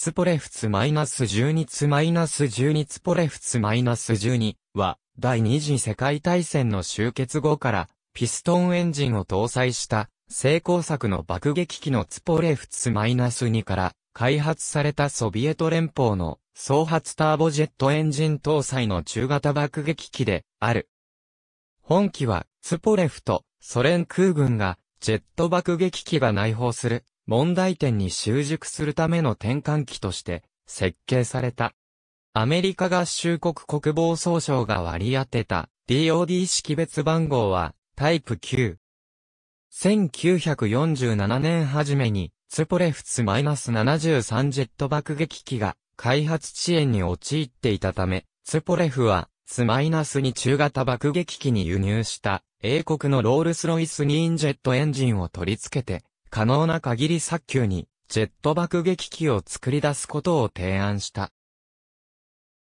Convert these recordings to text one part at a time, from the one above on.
ツポレフツマイナス12ツマイナス12ツポレフツマイナス12は、第二次世界大戦の終結後から、ピストンエンジンを搭載した、成功作の爆撃機のツポレフツマイナス2から、開発されたソビエト連邦の、総発ターボジェットエンジン搭載の中型爆撃機で、ある。本機は、ツポレフと、ソ連空軍が、ジェット爆撃機が内包する問題点に習熟するための転換期として設計された。アメリカ合衆国国防総省が割り当てた DOD 識別番号はタイプ9。1947年初めにツポレフツ -73 ジェット爆撃機が開発遅延に陥っていたため、ツポレフはツマイナス -2 中型爆撃機に輸入した英国のロールスロイス2インジェットエンジンを取り付けて可能な限り早急にジェット爆撃機を作り出すことを提案した。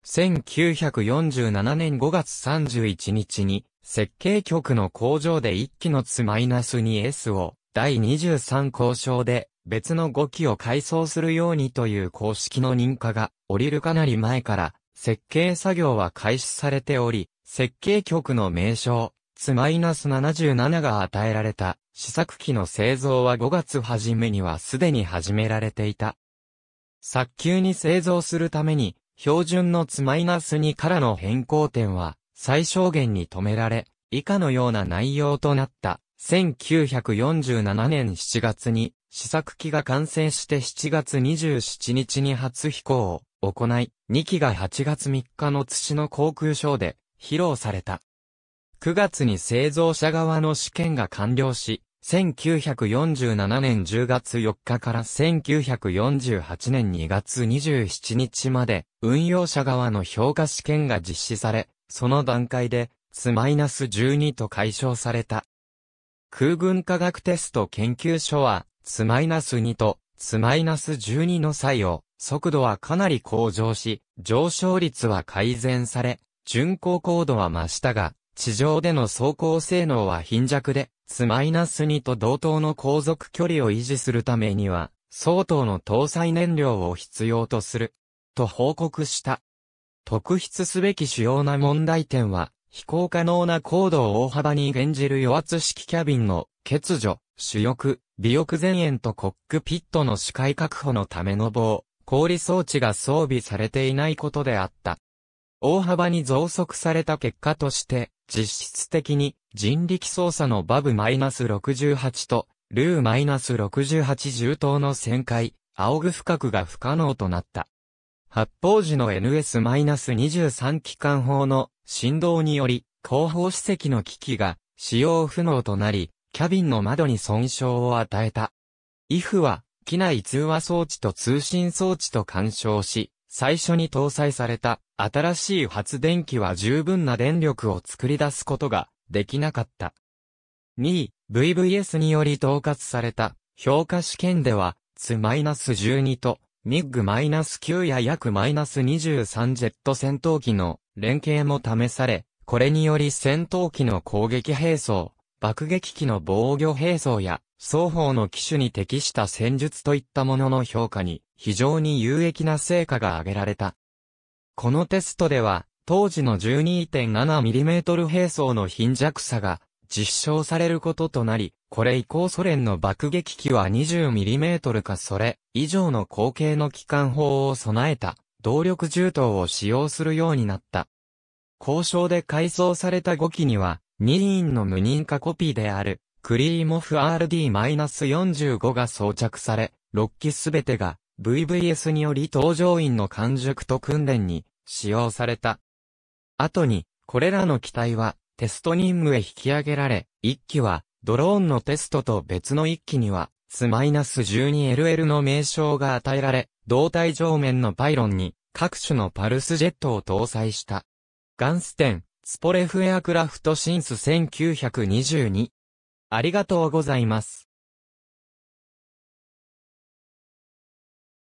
1947年5月31日に設計局の工場で1機のス -2S を第23交渉で別の5機を改装するようにという公式の認可が降りるかなり前から設計作業は開始されており、設計局の名称、つ -77 が与えられた。試作機の製造は5月初めにはすでに始められていた。早急に製造するために、標準のツマイナス2からの変更点は最小限に止められ、以下のような内容となった。1947年7月に試作機が完成して7月27日に初飛行を行い、2機が8月3日の土の航空ショーで披露された。9月に製造者側の試験が完了し、1947年10月4日から1948年2月27日まで、運用者側の評価試験が実施され、その段階で、ツ -12 と解消された。空軍科学テスト研究所は、ツ -2 とツ -12 の作用、速度はかなり向上し、上昇率は改善され、巡航高度は増したが、地上での走行性能は貧弱で、マイナス2と同等の航続距離を維持するためには、相当の搭載燃料を必要とする。と報告した。特筆すべき主要な問題点は、飛行可能な高度を大幅に減じる余圧式キャビンの欠如、主翼、尾翼前縁とコックピットの視界確保のための棒、氷装置が装備されていないことであった。大幅に増速された結果として、実質的に人力操作のバブ -68 とルー -68 重等の旋回、仰ぐ深くが不可能となった。発砲時の NS-23 機関砲の振動により、後方指摘の機器が使用不能となり、キャビンの窓に損傷を与えた。IF は、機内通話装置と通信装置と干渉し、最初に搭載された新しい発電機は十分な電力を作り出すことができなかった。2位、VVS により統括された評価試験では、ツ -12 とミッグ -9 や約 -23 ジェット戦闘機の連携も試され、これにより戦闘機の攻撃兵装、爆撃機の防御兵装や、双方の機種に適した戦術といったものの評価に非常に有益な成果が挙げられた。このテストでは、当時の 12.7mm 兵装の貧弱さが実証されることとなり、これ以降ソ連の爆撃機は 20mm かそれ以上の口径の機関砲を備えた動力銃刀を使用するようになった。交渉で改装された5機には、2輪の無認可コピーであるクリーモフ RD-45 が装着され、6機すべてが VVS により搭乗員の完熟と訓練に使用された。後に、これらの機体はテスト任務へ引き上げられ、1機はドローンのテストと別の1機には S-12LL の名称が与えられ、胴体上面のパイロンに各種のパルスジェットを搭載した。ガンステン、スポレフエアクラフトシンス1922。ありがとうございます。